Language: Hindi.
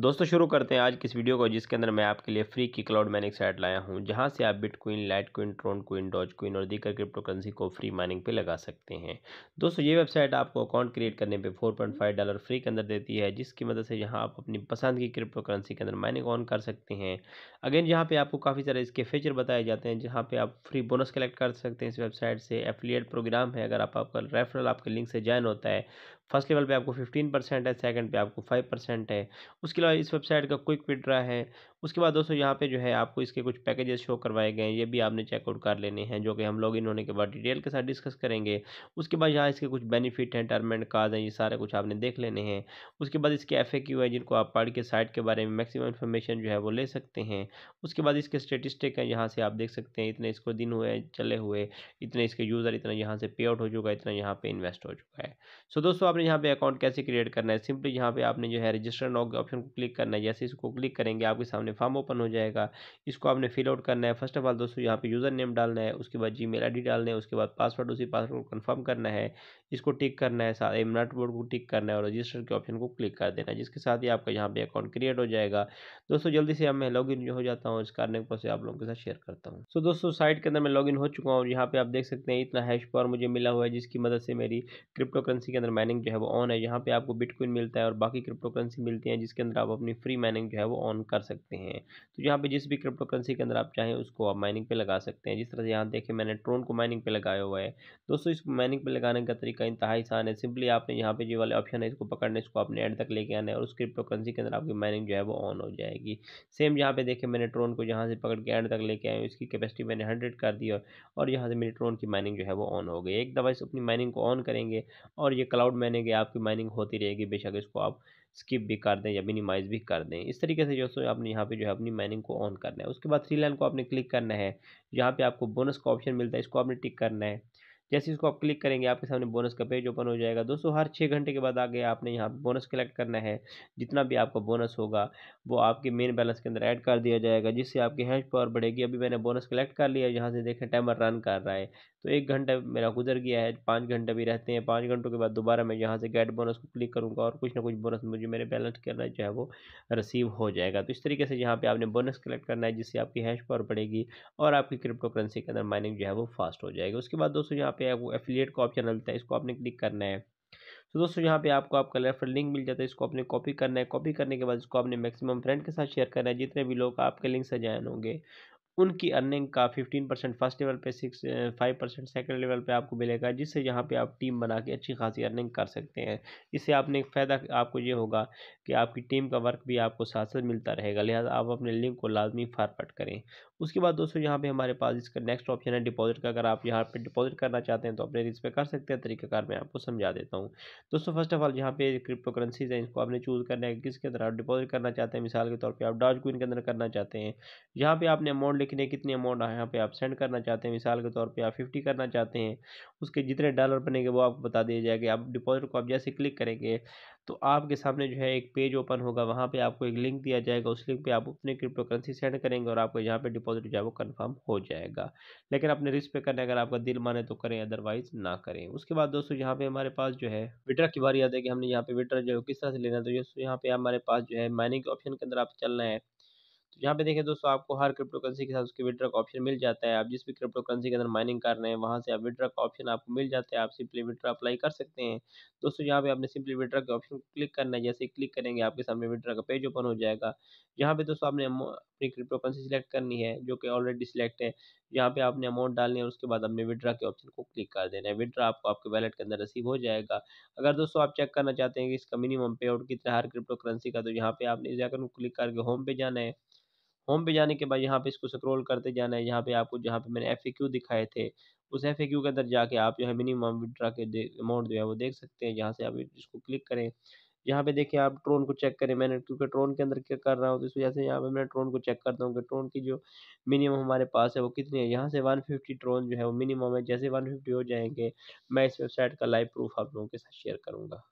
दोस्तों शुरू करते हैं आज किस वीडियो को जिसके अंदर मैं आपके लिए फ्री की क्लाउड माइनिंग साइट लाया हूं जहां से आप bitcoin lite coin tron coin doge coin और दीकर क्रिप्टो करेंसी को फ्री माइनिंग पे लगा सकते हैं दोस्तों ये वेबसाइट आपको अकाउंट क्रिएट करने पे 4.5 डॉलर फ्री के अंदर देती है जिसकी मदद से यहाँ आप अपनी पसंद की क्रिप्टो करेंसी के अंदर माइनिंग ऑन कर सकते हैं अगेन यहाँ पर आपको काफ़ी सारे इसके फीचर बताए जाते हैं जहाँ पर आप फ्री बोनस कलेक्ट कर सकते हैं इस वेबसाइट से एफिलियट प्रोग्राम है अगर आप आपका रेफरल आपके लिंक से ज्वाइन होता है फर्स्ट लेवल पे आपको फिफ्टीन परसेंट है सेकंड पे आपको फाइव परसेंट है उसके अलावा इस वेबसाइट का क्विक विड्रा है उसके बाद दोस्तों यहाँ पे जो है आपको इसके कुछ पैकेजेस शो करवाए गए हैं ये भी आपने चेकआउट कर लेने हैं जो कि हम लॉग इन होने के बाद डिटेल के साथ डिस्कस करेंगे उसके बाद यहाँ इसके कुछ बेनिफिट हैं टर्म एंड कार्ड हैं ये सारे कुछ आपने देख लेने हैं उसके बाद इसके एफ है जिनको आप पढ़ के साइट के बारे में मैक्सिमम इन्फॉर्मेशन जो है वो ले सकते हैं उसके बाद इसके स्टेटिस्टिक हैं यहाँ से आप देख सकते हैं इतने इसको दिन हुए चले हुए इतने इसके यूज़र इतना यहाँ से पे आउट हो चुका है इतना यहाँ पे इन्वेस्ट हो चुका है सो दोस्तों आपने यहाँ पर अकाउंट कैसे क्रिएट करना है सिंपली यहाँ पर आपने जो है रजिस्टर नॉक ऑप्शन को क्लिक करना है जैसे इसको क्लिक करेंगे आपके सामने सामने फॉर्म ओपन हो जाएगा इसको आपने फिल आउट करना है फर्स्ट ऑफ ऑल दोस्तों यहाँ पे यूज़र नेम डालना है उसके बाद जी मेल आई डी डालना है उसके बाद पासवर्ड उसी पासवर्ड को कन्फर्म करना है इसको टिक करना है सारे नट बोर्ड को टिक करना है और रजिस्टर के ऑप्शन को क्लिक कर देना है जिसके साथ ही आपका यहाँ पर अकाउंट क्रिएट हो जाएगा दोस्तों जल्दी से अब मैं जो हो जाता हूँ इस कारण से आप लोगों के साथ शेयर करता हूँ सो दोस्तों साइट के अंदर मैं लॉग हो चुका हूँ यहाँ पर आप देख सकते हैं इतना हैश पावर मुझे मिला हुआ है जिसकी मदद से मेरी क्रिप्टो करेंसी के अंदर माइनिंग जो है वो ऑन है यहाँ पे आपको बिटकॉइन मिलता है और बाकी क्रिप्टो करेंसी मिलती है जिसके अंदर आप अपनी फ्री माइनिंग जो है वो ऑन कर सकते हैं हैं तो यहाँ पे जिस भी क्रिप्टो करेंसी के अंदर आप चाहें उसको आप माइनिंग पे लगा सकते हैं जिस तरह से यहाँ देखें मैंने ट्रोन को माइनिंग पे लगाया हुआ है दोस्तों इसको माइनिंग पे लगाने का तरीका इंतहा आसान है सिंपली आपने यहाँ पे जो वाले ऑप्शन है इसको पकड़ने इसको आपने एड तक लेके आना है और उस क्रिप्टो करेंसी के अंदर आपकी माइनिंग जो है वो ऑन हो जाएगी सेम यहाँ पे देखें मैंने ट्रोन को यहाँ से पकड़ के एंड तक लेके आए इसकी कैपेसिटी मैंने हंड्रेड कर दी और यहाँ से मेरी ट्रोन की माइनिंग जो है वो ऑन हो गई एक दफा इस अपनी माइनिंग को ऑन करेंगे और ये क्लाउड मैनिंग आपकी माइनिंग होती रहेगी बेशक इसको आप स्किप भी कर दें या मिनिमाइज भी कर दें इस तरीके से दोस्तों आपने यहाँ पे जो है अपनी माइनिंग को ऑन करना है उसके बाद थ्री लाइन को आपने क्लिक करना है यहाँ पे आपको बोनस का ऑप्शन मिलता है इसको आपने टिक करना है जैसे इसको आप क्लिक करेंगे आपके सामने बोनस का पेज ओपन हो जाएगा दोस्तों हर छः घंटे के बाद आगे आपने यहाँ बोनस कलेक्ट करना है जितना भी आपका बोनस होगा वो आपके मेन बैलेंस के अंदर ऐड कर दिया जाएगा जिससे आपकी हैश पावर बढ़ेगी अभी मैंने बोनस कलेक्ट कर लिया यहाँ से देखें टाइमर रन कर रहा है तो एक घंटा मेरा गुजर गया है पाँच घंटे भी रहते हैं पाँच घंटों के बाद दोबारा मैं यहाँ से गेट बोनस को क्लिक करूँगा और कुछ ना कुछ बोनस मुझे मेरे बैलेंस के अंदर जो है वो रिसीव हो जाएगा तो इस तरीके से यहाँ पे आपने बोनस कलेक्ट करना है जिससे आपकी हैश पावर बढ़ेगी और आपकी क्रिप्टो करेंसी के अंदर माइनिंग जो है वो फास्ट हो जाएगी उसके बाद दोस्तों यहाँ पे आपको एफिलिएट का ऑप्शन मिलता है इसको आपने क्लिक करना है तो दोस्तों यहाँ पे आपको आपका रेफर लिंक मिल जाता है इसको आपने कॉपी करना है कॉपी करने के बाद इसको आपने मैक्सिमम फ्रेंड के साथ शेयर करना है जितने भी लोग आपके लिंक से ज्वाइन होंगे उनकी अर्निंग का फिफ्टीन परसेंट फर्स्ट लेवल पे six five percent second level पे आपको मिलेगा जिससे यहाँ पे आप टीम बना के अच्छी खासी अर्निंग कर सकते हैं इससे आपने एक फ़ायदा आपको ये होगा कि आपकी टीम का वर्क भी आपको साथ साथ मिलता रहेगा लिहाजा आप अपने लिंक को लाजमी फारपट करें उसके बाद दोस्तों यहाँ पे हमारे पास इसका नेक्स्ट ऑप्शन है डिपॉजिट का अगर आप यहाँ पे डिपॉजिट करना चाहते हैं तो अपने रिस्क पे कर सकते हैं तरीकाकार मैं आपको समझा देता हूँ दोस्तों फर्स्ट ऑफ ऑल यहाँ पे क्रिप्टो करेंसीज हैं इसको आपने चूज़ करना है किसके अंदर आप डिपॉजिट करना चाहते हैं मिसाल के तौर पर आप डॉज क्विन के अंदर करना चाहते हैं यहाँ पे आपने अमाउंट लिखने कितनी अमाउंट यहाँ पे आप सेंड करना चाहते हैं मिसाल के तौर पर आप फिफ्टी करना चाहते हैं उसके जितने डॉलर बनेंगे वो आपको बता दिया जाएगा आप डिपॉजिट को आप जैसे क्लिक करेंगे तो आपके सामने जो है एक पेज ओपन होगा वहाँ पर आपको एक लिंक दिया जाएगा उस लिंक पर आप अपने क्रिप्टो करेंसी सेंड करेंगे और आपको यहाँ पर डिपॉजिट डिपॉजिट जो है वो कन्फर्म हो जाएगा लेकिन अपने रिस्क पे करने अगर आपका दिल माने तो करें अदरवाइज ना करें उसके बाद दोस्तों यहाँ पे हमारे पास जो है विटर की बारी याद है कि हमने यहाँ पे विटर जो है किस तरह से लेना है तो यहाँ पे हमारे पास जो है माइनिंग के ऑप्शन के अंदर आप चलना है तो यहाँ पे देखें दोस्तों आपको हर क्रिप्टो करेंसी के साथ उसके विड्रा का ऑप्शन मिल जाता है आप जिस भी क्रिप्टो करेंसी के अंदर माइनिंग कर रहे हैं वहाँ से आप विड्रा का ऑप्शन आपको मिल जाता है आप सिंपली विड्रा अप्लाई कर सकते हैं दोस्तों यहाँ पे आपने सिंपली विड्रा के ऑप्शन क्लिक करना है जैसे क्लिक करेंगे आपके सामने विड्रा का पेज ओपन हो जाएगा यहाँ पे दोस्तों आपने अपनी क्रिप्टो करेंसी सिलेक्ट करनी है जो कि ऑलरेडी सिलेक्ट है यहाँ पे आपने अमाउंट डालनी है उसके बाद अपने विड्रा के ऑप्शन को क्लिक कर देना है विड्रा आपको आपके वैलेट के अंदर रिसीव हो जाएगा अगर दोस्तों आप चेक करना चाहते हैं कि इसका मिनिमम पे आउट कितना हर क्रिप्टो करेंसी का तो यहाँ पे आपने जाकर क्लिक करके होम पे जाना है होम पे जाने के बाद यहाँ पे इसको स्क्रोल करते जाना है यहाँ पे आपको जहाँ पे मैंने एफ दिखाए थे उस एफ के अंदर जाके आप जो है मिनिमम विड्रा के अमाउंट जो है वो देख सकते हैं जहाँ से आप इसको क्लिक करें यहाँ पे देखिए आप ट्रोन को चेक करें मैंने क्योंकि ट्रोन के अंदर क्या कर रहा हूँ तो इस वजह से यहाँ पे मैं ट्रोन को चेक करता हूँ कि ट्रोन की जो मिनिमम हमारे पास है वो कितनी है यहाँ से वन फिफ्टी ट्रोन जो है वो मिनिमम है जैसे वन फिफ्टी हो जाएंगे मैं इस वेबसाइट का लाइव प्रूफ आप लोगों के साथ शेयर करूँगा